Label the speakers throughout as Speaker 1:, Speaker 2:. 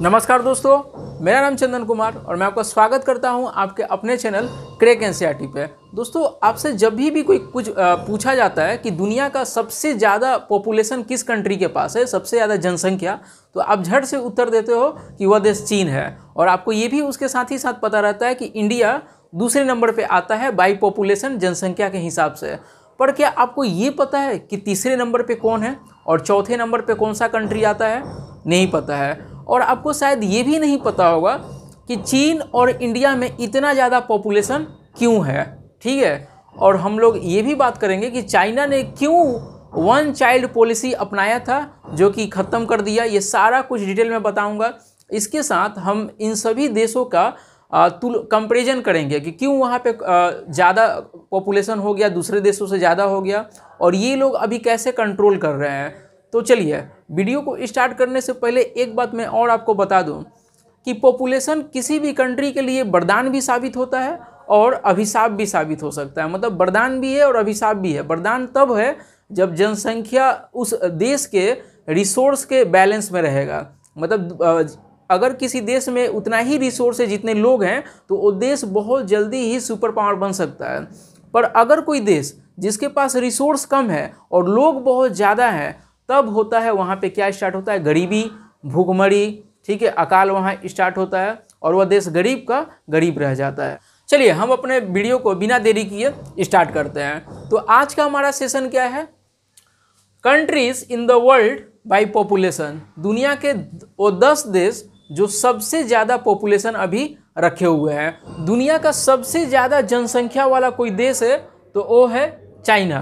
Speaker 1: नमस्कार दोस्तों मेरा नाम चंदन कुमार और मैं आपका स्वागत करता हूं आपके अपने चैनल क्रेक एन e पे दोस्तों आपसे जब भी भी कोई कुछ पूछा जाता है कि दुनिया का सबसे ज़्यादा पॉपुलेशन किस कंट्री के पास है सबसे ज़्यादा जनसंख्या तो आप झट से उत्तर देते हो कि वह देश चीन है और आपको ये भी उसके साथ ही साथ पता रहता है कि इंडिया दूसरे नंबर पर आता है बाई पॉपुलेशन जनसंख्या के हिसाब से पर क्या आपको ये पता है कि तीसरे नंबर पर कौन है और चौथे नंबर पर कौन सा कंट्री आता है नहीं पता है और आपको शायद ये भी नहीं पता होगा कि चीन और इंडिया में इतना ज़्यादा पॉपुलेशन क्यों है ठीक है और हम लोग ये भी बात करेंगे कि चाइना ने क्यों वन चाइल्ड पॉलिसी अपनाया था जो कि ख़त्म कर दिया ये सारा कुछ डिटेल में बताऊंगा इसके साथ हम इन सभी देशों का तुल कंपेरिजन करेंगे कि क्यों वहाँ पे ज़्यादा पॉपुलेशन हो गया दूसरे देशों से ज़्यादा हो गया और ये लोग अभी कैसे कंट्रोल कर रहे हैं तो चलिए वीडियो को स्टार्ट करने से पहले एक बात मैं और आपको बता दूं कि पॉपुलेशन किसी भी कंट्री के लिए वरदान भी साबित होता है और अभिशाप भी साबित हो सकता है मतलब वरदान भी है और अभिशाप भी है वरदान तब है जब जनसंख्या उस देश के रिसोर्स के बैलेंस में रहेगा मतलब अगर किसी देश में उतना ही रिसोर्स है जितने लोग हैं तो वो देश बहुत जल्दी ही सुपर पावर बन सकता है पर अगर कोई देश जिसके पास रिसोर्स कम है और लोग बहुत ज़्यादा हैं तब होता है वहाँ पे क्या स्टार्ट होता है गरीबी भूखमरी ठीक है अकाल वहाँ स्टार्ट होता है और वह देश गरीब का गरीब रह जाता है चलिए हम अपने वीडियो को बिना देरी किए स्टार्ट करते हैं तो आज का हमारा सेशन क्या है countries in the world by population दुनिया के वो दस देश जो सबसे ज़्यादा पॉपुलेशन अभी रखे हुए हैं दुनिया का सबसे ज़्यादा जनसंख्या वाला कोई देश है तो वो है चाइना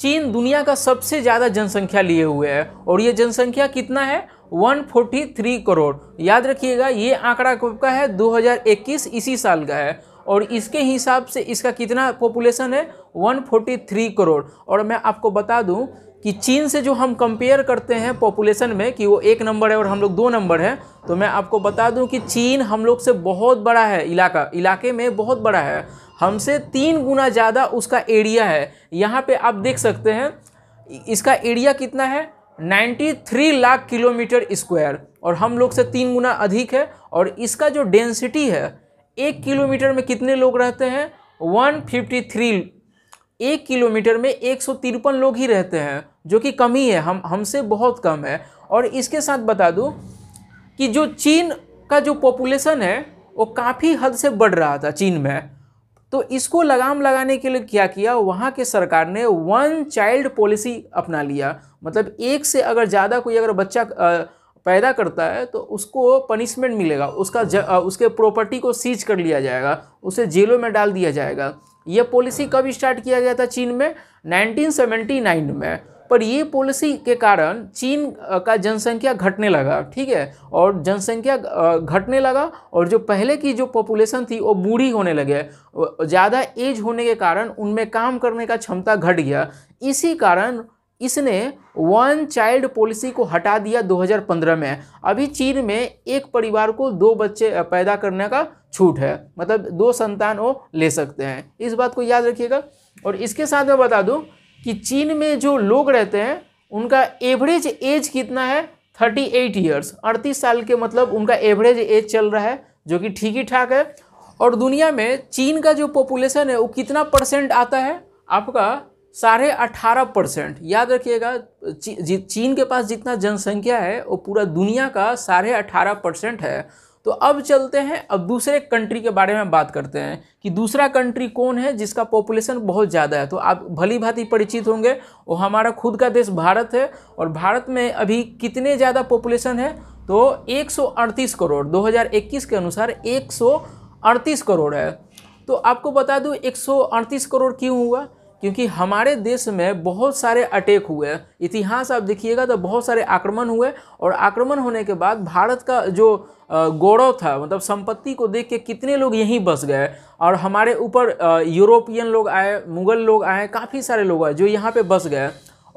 Speaker 1: चीन दुनिया का सबसे ज़्यादा जनसंख्या लिए हुए है और ये जनसंख्या कितना है 143 करोड़ याद रखिएगा ये आंकड़ा कब का है 2021 इसी साल का है और इसके हिसाब से इसका कितना पॉपुलेशन है 143 करोड़ और मैं आपको बता दूं कि चीन से जो हम कंपेयर करते हैं पॉपुलेशन में कि वो एक नंबर है और हम लोग दो नंबर हैं तो मैं आपको बता दूं कि चीन हम लोग से बहुत बड़ा है इलाका इलाके में बहुत बड़ा है हमसे तीन गुना ज़्यादा उसका एरिया है यहाँ पे आप देख सकते हैं इसका एरिया कितना है 93 लाख किलोमीटर स्क्वायर और हम लोग से तीन गुना अधिक है और इसका जो डेंसिटी है एक किलोमीटर में कितने लोग रहते हैं 153 एक किलोमीटर में एक लोग ही रहते हैं जो कि कम ही है हम हमसे बहुत कम है और इसके साथ बता दूं कि जो चीन का जो पॉपुलेशन है वो काफ़ी हद से बढ़ रहा था चीन में तो इसको लगाम लगाने के लिए क्या किया वहाँ के सरकार ने वन चाइल्ड पॉलिसी अपना लिया मतलब एक से अगर ज़्यादा कोई अगर बच्चा पैदा करता है तो उसको पनिशमेंट मिलेगा उसका ज, उसके प्रॉपर्टी को सीज कर लिया जाएगा उसे जेलों में डाल दिया जाएगा यह पॉलिसी कब स्टार्ट किया गया था चीन में 1979 में पर ये पॉलिसी के कारण चीन का जनसंख्या घटने लगा ठीक है और जनसंख्या घटने लगा और जो पहले की जो पॉपुलेशन थी वो बूढ़ी होने लगे ज़्यादा एज होने के कारण उनमें काम करने का क्षमता घट गया इसी कारण इसने वन चाइल्ड पॉलिसी को हटा दिया 2015 में अभी चीन में एक परिवार को दो बच्चे पैदा करने का छूट है मतलब दो संतान वो ले सकते हैं इस बात को याद रखिएगा और इसके साथ मैं बता दूं कि चीन में जो लोग रहते हैं उनका एवरेज एज कितना है थर्टी एट ईयर्स अड़तीस साल के मतलब उनका एवरेज एज चल रहा है जो कि ठीक ही ठाक है और दुनिया में चीन का जो पॉपुलेशन है वो कितना परसेंट आता है आपका साढ़े अठारह परसेंट याद रखिएगा ची, चीन के पास जितना जनसंख्या है वो पूरा दुनिया का साढ़े अठारह परसेंट है तो अब चलते हैं अब दूसरे कंट्री के बारे में बात करते हैं कि दूसरा कंट्री कौन है जिसका पॉपुलेशन बहुत ज़्यादा है तो आप भली भांति परिचित होंगे और हमारा खुद का देश भारत है और भारत में अभी कितने ज़्यादा पॉपुलेशन है तो 138 करोड़ 2021 के अनुसार 138 करोड़ है तो आपको बता दूँ एक करोड़ क्यों हुआ क्योंकि हमारे देश में बहुत सारे अटैक हुए इतिहास आप देखिएगा तो बहुत सारे आक्रमण हुए और आक्रमण होने के बाद भारत का जो गौरव था मतलब संपत्ति को देख के कितने लोग यहीं बस गए और हमारे ऊपर यूरोपियन लोग आए मुग़ल लोग आए काफ़ी सारे लोग आए जो यहाँ पे बस गए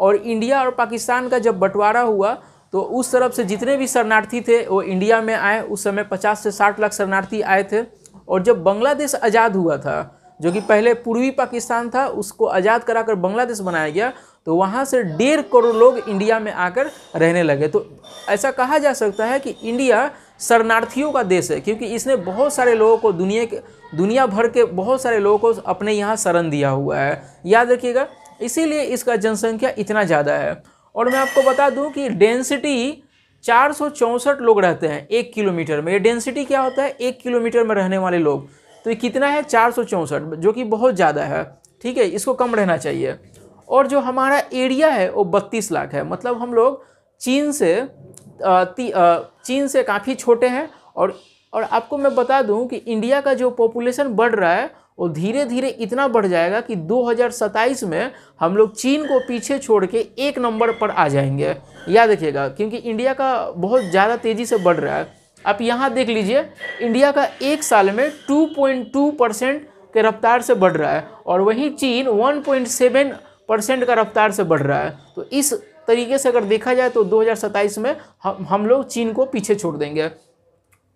Speaker 1: और इंडिया और पाकिस्तान का जब बंटवारा हुआ तो उस तरफ से जितने भी शरणार्थी थे वो इंडिया में आए उस समय पचास से साठ लाख शरणार्थी आए थे और जब बांग्लादेश आज़ाद हुआ था जो कि पहले पूर्वी पाकिस्तान था उसको आज़ाद कराकर बांग्लादेश बनाया गया तो वहाँ से डेढ़ करोड़ लोग इंडिया में आकर रहने लगे तो ऐसा कहा जा सकता है कि इंडिया शरणार्थियों का देश है क्योंकि इसने बहुत सारे लोगों को दुनिया के दुनिया भर के बहुत सारे लोगों को अपने यहाँ शरण दिया हुआ है याद रखिएगा इसीलिए इसका जनसंख्या इतना ज़्यादा है और मैं आपको बता दूँ कि डेंसिटी चार लोग रहते हैं एक किलोमीटर में ये डेंसिटी क्या होता है एक किलोमीटर में रहने वाले लोग तो ये कितना है चार सौ चौंसठ जो कि बहुत ज़्यादा है ठीक है इसको कम रहना चाहिए और जो हमारा एरिया है वो बत्तीस लाख है मतलब हम लोग चीन से आ, ती, आ, चीन से काफ़ी छोटे हैं और और आपको मैं बता दूं कि इंडिया का जो पॉपुलेशन बढ़ रहा है वो धीरे धीरे इतना बढ़ जाएगा कि दो में हम लोग चीन को पीछे छोड़ के एक नंबर पर आ जाएंगे याद रखिएगा क्योंकि इंडिया का बहुत ज़्यादा तेज़ी से बढ़ रहा है आप यहाँ देख लीजिए इंडिया का एक साल में 2.2 परसेंट के रफ्तार से बढ़ रहा है और वहीं चीन 1.7 परसेंट का रफ्तार से बढ़ रहा है तो इस तरीके से अगर देखा जाए तो सत्ताईस में हम हम लोग चीन को पीछे छोड़ देंगे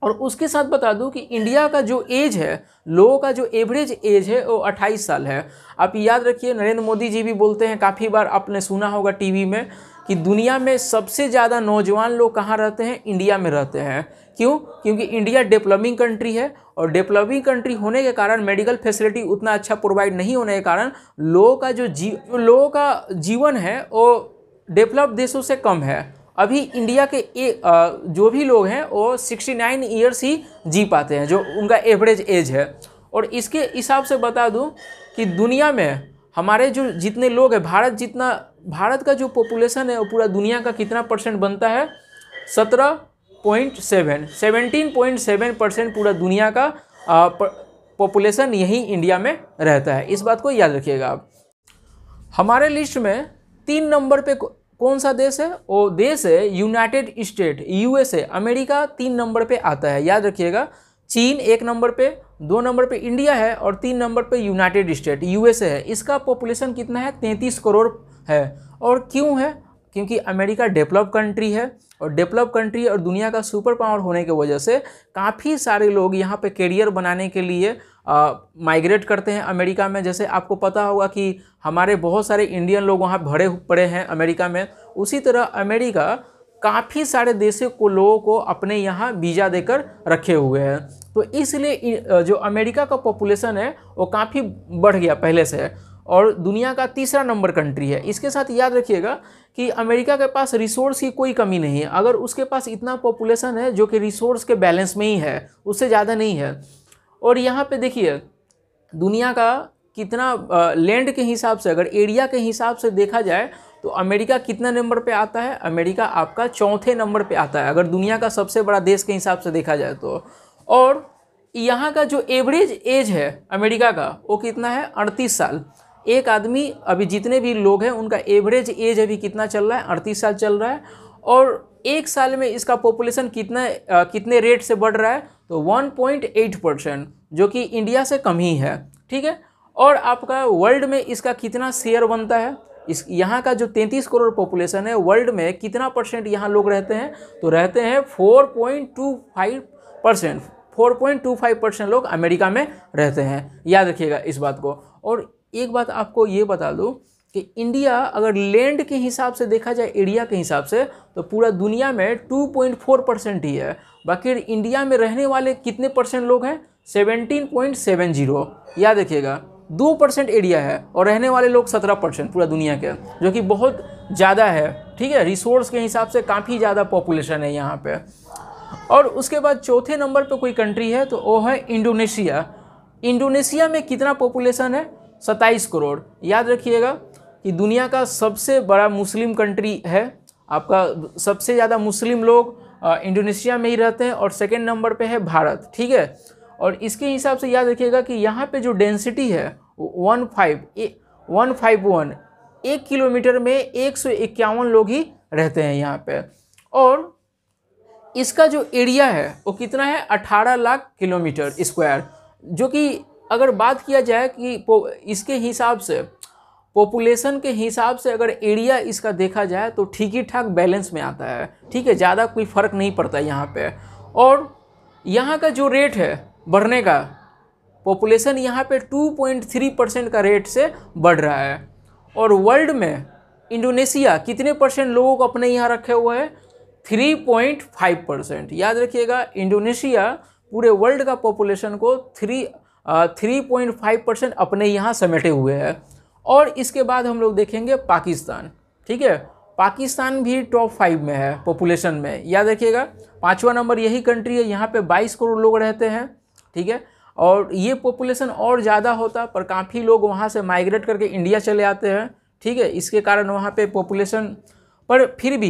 Speaker 1: और उसके साथ बता दूं कि इंडिया का जो एज है लोगों का जो एवरेज एज है वो 28 साल है आप याद रखिए नरेंद्र मोदी जी भी बोलते हैं काफ़ी बार आपने सुना होगा टीवी में कि दुनिया में सबसे ज़्यादा नौजवान लोग कहाँ रहते हैं इंडिया में रहते हैं क्यों क्योंकि इंडिया डेवलपिंग कंट्री है और डेवलपिंग कंट्री होने के कारण मेडिकल फैसिलिटी उतना अच्छा प्रोवाइड नहीं होने के कारण लोगों का जो जी लोगों का जीवन है वो डेवलप देशों से कम है अभी इंडिया के ए, आ, जो भी लोग हैं वो 69 ईयर्स ही जी पाते हैं जो उनका एवरेज एज है और इसके हिसाब से बता दूँ कि दुनिया में हमारे जो जितने लोग हैं भारत जितना भारत का जो पॉपुलेशन है वो पूरा दुनिया का कितना परसेंट बनता है सत्रह point seven seventeen point seven percent पूरा दुनिया का पॉपुलेशन यहीं इंडिया में रहता है इस बात को याद रखिएगा आप हमारे लिस्ट में तीन नंबर पे कौन सा देश है वो देश है यूनाइटेड स्टेट यूएसए अमेरिका तीन नंबर पे आता है याद रखिएगा चीन एक नंबर पे दो नंबर पे इंडिया है और तीन नंबर पे यूनाइटेड स्टेट यूएसए है इसका पॉपुलेशन कितना है तैंतीस करोड़ है और क्यों है क्योंकि अमेरिका डेवलप कंट्री है और डेवलप कंट्री और दुनिया का सुपर पावर होने की वजह से काफ़ी सारे लोग यहाँ पे करियर बनाने के लिए माइग्रेट करते हैं अमेरिका में जैसे आपको पता होगा कि हमारे बहुत सारे इंडियन लोग वहाँ भरे पड़े हैं अमेरिका में उसी तरह अमेरिका काफ़ी सारे देशों को लोगों को अपने यहाँ वीज़ा देकर रखे हुए हैं तो इसलिए जो अमेरिका का पॉपुलेशन है वो काफ़ी बढ़ गया पहले से और दुनिया का तीसरा नंबर कंट्री है इसके साथ याद रखिएगा कि अमेरिका के पास रिसोर्स की कोई कमी नहीं है अगर उसके पास इतना पॉपुलेशन है जो कि रिसोर्स के बैलेंस में ही है उससे ज़्यादा नहीं है और यहाँ पे देखिए दुनिया का कितना लैंड के हिसाब से अगर एरिया के हिसाब से देखा जाए तो अमेरिका कितना नंबर पे आता है अमेरिका आपका चौथे नंबर पे आता है अगर दुनिया का सबसे बड़ा देश के हिसाब से देखा जाए तो और यहाँ का जो एवरेज एज है अमेरिका का वो कितना है अड़तीस साल एक आदमी अभी जितने भी लोग हैं उनका एवरेज एज अभी कितना चल रहा है अड़तीस साल चल रहा है और एक साल में इसका पॉपुलेशन कितना आ, कितने रेट से बढ़ रहा है तो एट परसेंट जो कि इंडिया से कम ही है ठीक है और आपका वर्ल्ड में इसका कितना शेयर बनता है इस यहाँ का जो 33 करोड़ पॉपुलेशन है वर्ल्ड में कितना परसेंट यहाँ लोग रहते हैं तो रहते हैं 4.25 परसेंट 4.25 परसेंट लोग अमेरिका में रहते हैं याद रखिएगा इस बात को और एक बात आपको ये बता दूँ कि इंडिया अगर लैंड के हिसाब से देखा जाए एरिया के हिसाब से तो पूरा दुनिया में 2.4 परसेंट ही है बाकी इंडिया में रहने वाले कितने परसेंट लोग हैं 17.70 याद रखिएगा दो परसेंट एरिया है और रहने वाले लोग सत्रह परसेंट पूरा दुनिया के जो कि बहुत ज़्यादा है ठीक है रिसोर्स के हिसाब से काफ़ी ज़्यादा पॉपुलेशन है यहाँ पे और उसके बाद चौथे नंबर पे कोई कंट्री है तो वो है इंडोनेशिया इंडोनेशिया में कितना पॉपुलेशन है सत्ताईस करोड़ याद रखिएगा कि दुनिया का सबसे बड़ा मुस्लिम कंट्री है आपका सबसे ज़्यादा मुस्लिम लोग इंडोनेशिया में ही रहते हैं और सेकेंड नंबर पर है भारत ठीक है और इसके हिसाब से याद रखिएगा कि यहाँ पे जो डेंसिटी है one five one five one एक किलोमीटर में एक सौ इक्यावन लोग ही रहते हैं यहाँ पे और इसका जो एरिया है वो कितना है अठारह लाख किलोमीटर स्क्वायर जो कि अगर बात किया जाए कि इसके हिसाब से पॉपुलेशन के हिसाब से अगर एरिया इसका देखा जाए तो ठीक ही ठाक बैलेंस में आता है ठीक है ज़्यादा कोई फर्क नहीं पड़ता यहाँ पे और यहाँ का जो रेट है बढ़ने का पॉपुलेशन यहाँ पे 2.3 परसेंट का रेट से बढ़ रहा है और वर्ल्ड में इंडोनेशिया कितने परसेंट लोगों को अपने यहाँ रखे हुए पॉइंट 3.5 परसेंट याद रखिएगा इंडोनेशिया पूरे वर्ल्ड का पॉपुलेशन को three three point five percent अपने यहाँ समेटे हुए है और इसके बाद हम लोग देखेंगे पाकिस्तान ठीक है पाकिस्तान भी टॉप फाइव में है पॉपुलेशन में याद रखिएगा पाँचवा नंबर यही कंट्री है यहाँ पर बाईस करोड़ लोग रहते हैं ठीक है और ये पॉपुलेशन और ज़्यादा होता पर काफ़ी लोग वहाँ से माइग्रेट करके इंडिया चले आते हैं ठीक है इसके कारण वहाँ पे पॉपुलेशन पर फिर भी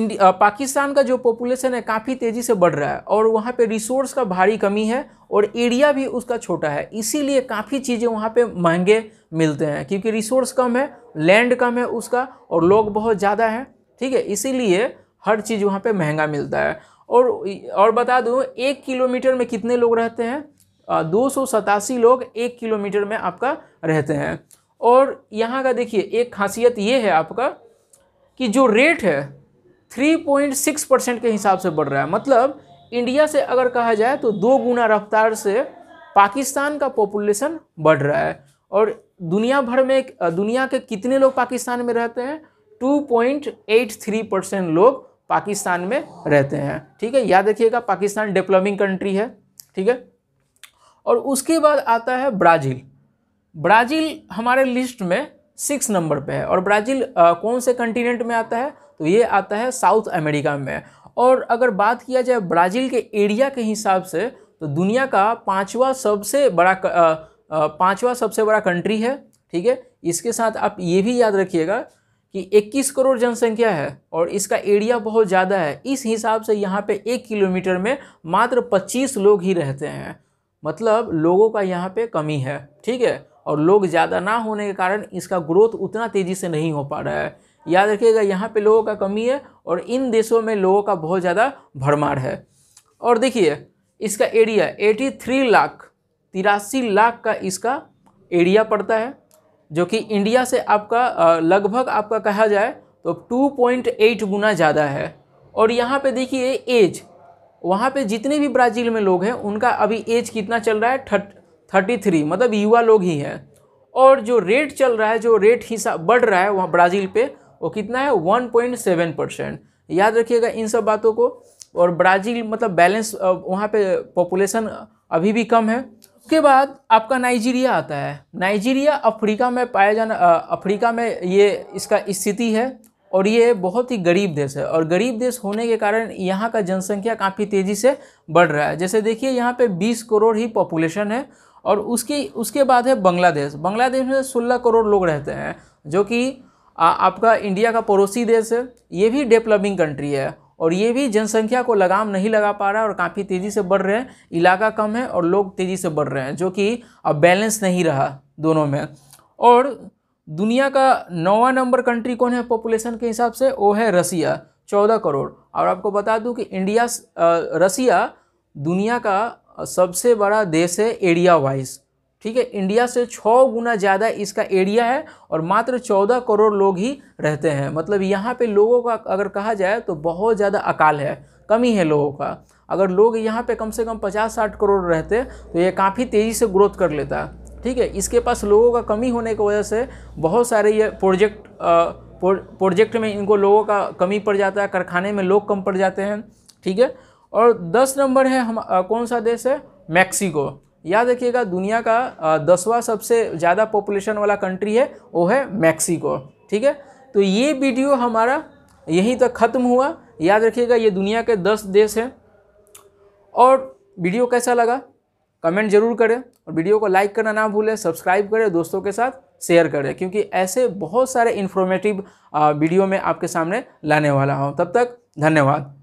Speaker 1: इंडिया पाकिस्तान का जो पॉपुलेशन है काफ़ी तेज़ी से बढ़ रहा है और वहाँ पे रिसोर्स का भारी कमी है और एरिया भी उसका छोटा है इसीलिए काफ़ी चीज़ें वहाँ पे महंगे मिलते हैं क्योंकि रिसोर्स कम है लैंड कम है उसका और लोग बहुत ज़्यादा हैं ठीक है इसीलिए हर चीज़ वहाँ पर महंगा मिलता है और और बता दूँ एक किलोमीटर में कितने लोग रहते हैं दो सौ सतासी लोग एक किलोमीटर में आपका रहते हैं और यहाँ का देखिए एक खासियत ये है आपका कि जो रेट है थ्री पॉइंट सिक्स परसेंट के हिसाब से बढ़ रहा है मतलब इंडिया से अगर कहा जाए तो दो गुना रफ्तार से पाकिस्तान का पॉपुलेशन बढ़ रहा है और दुनिया भर में दुनिया के कितने लोग पाकिस्तान में रहते हैं 2.83 परसेंट लोग पाकिस्तान में रहते हैं ठीक है याद रखिएगा पाकिस्तान डेवलपिंग कंट्री है ठीक है और उसके बाद आता है ब्राज़ील ब्राज़ील हमारे लिस्ट में सिक्स नंबर पे है और ब्राज़ील कौन से कंटिनेंट में आता है तो ये आता है साउथ अमेरिका में और अगर बात किया जाए ब्राज़ील के एरिया के हिसाब से तो दुनिया का पाँचवा सबसे बड़ा पाँचवा सबसे बड़ा कंट्री है ठीक है इसके साथ आप ये भी याद रखिएगा कि 21 करोड़ जनसंख्या है और इसका एरिया बहुत ज़्यादा है इस हिसाब से यहाँ पे एक किलोमीटर में मात्र 25 लोग ही रहते हैं मतलब लोगों का यहाँ पे कमी है ठीक है और लोग ज़्यादा ना होने के कारण इसका ग्रोथ उतना तेज़ी से नहीं हो पा रहा है याद रखिएगा यहाँ पे लोगों का कमी है और इन देशों में लोगों का बहुत ज़्यादा भरमार है और देखिए इसका एरिया एटी लाख तिरासी लाख का इसका एरिया पड़ता है जो कि इंडिया से आपका लगभग आपका कहा जाए तो 2.8 गुना ज़्यादा है और यहाँ पे देखिए एज वहाँ पे जितने भी ब्राज़ील में लोग हैं उनका अभी एज कितना चल रहा है थर्ट थर्टी थ्री मतलब युवा लोग ही हैं और जो रेट चल रहा है जो रेट हिसाब बढ़ रहा है वहाँ ब्राज़ील पे वो कितना है वन पॉइंट सेवन परसेंट याद रखिएगा इन सब बातों को और ब्राज़ील मतलब बैलेंस वहाँ पर पॉपुलेशन अभी भी कम है उसके बाद आपका नाइजीरिया आता है नाइजीरिया अफ्रीका में पाया जाना अफ्रीका में ये इसका स्थिति है और ये बहुत ही गरीब देश है और गरीब देश होने के कारण यहाँ का जनसंख्या काफ़ी तेज़ी से बढ़ रहा है जैसे देखिए यहाँ पे 20 करोड़ ही पॉपुलेशन है और उसकी उसके बाद है बांग्लादेश बांग्लादेश में सोलह करोड़ लोग रहते हैं जो कि आपका इंडिया का पड़ोसी देश है ये भी डेवलपिंग कंट्री है और ये भी जनसंख्या को लगाम नहीं लगा पा रहा है और काफ़ी तेज़ी से बढ़ रहे हैं इलाका कम है और लोग तेज़ी से बढ़ रहे हैं जो कि अब बैलेंस नहीं रहा दोनों में और दुनिया का नौवा नंबर कंट्री कौन है पॉपुलेशन के हिसाब से वो है रसिया चौदह करोड़ और आपको बता दूं कि इंडिया रसिया दुनिया का सबसे बड़ा देश है एरिया वाइज ठीक है इंडिया से छः गुना ज़्यादा इसका एरिया है और मात्र चौदह करोड़ लोग ही रहते हैं मतलब यहाँ पे लोगों का अगर कहा जाए तो बहुत ज़्यादा अकाल है कमी है लोगों का अगर लोग यहाँ पे कम से कम पचास साठ करोड़ रहते तो ये काफ़ी तेज़ी से ग्रोथ कर लेता ठीक है इसके पास लोगों का कमी होने की वजह से बहुत सारे ये प्रोजेक्ट प्रोजेक्ट में इनको लोगों का कमी पड़ जाता है कारखाने में लोग कम पड़ जाते हैं ठीक है और दस नंबर है हम आ, कौन सा देश है मैक्सिको याद रखिएगा दुनिया का दसवां सबसे ज़्यादा पॉपुलेशन वाला कंट्री है वो है मैक्सिको ठीक है तो ये वीडियो हमारा यहीं तक ख़त्म हुआ याद रखिएगा ये दुनिया के दस देश हैं और वीडियो कैसा लगा कमेंट जरूर करें और वीडियो को लाइक करना ना भूलें सब्सक्राइब करें दोस्तों के साथ शेयर करें क्योंकि ऐसे बहुत सारे इन्फॉर्मेटिव वीडियो में आपके सामने लाने वाला हूँ तब तक धन्यवाद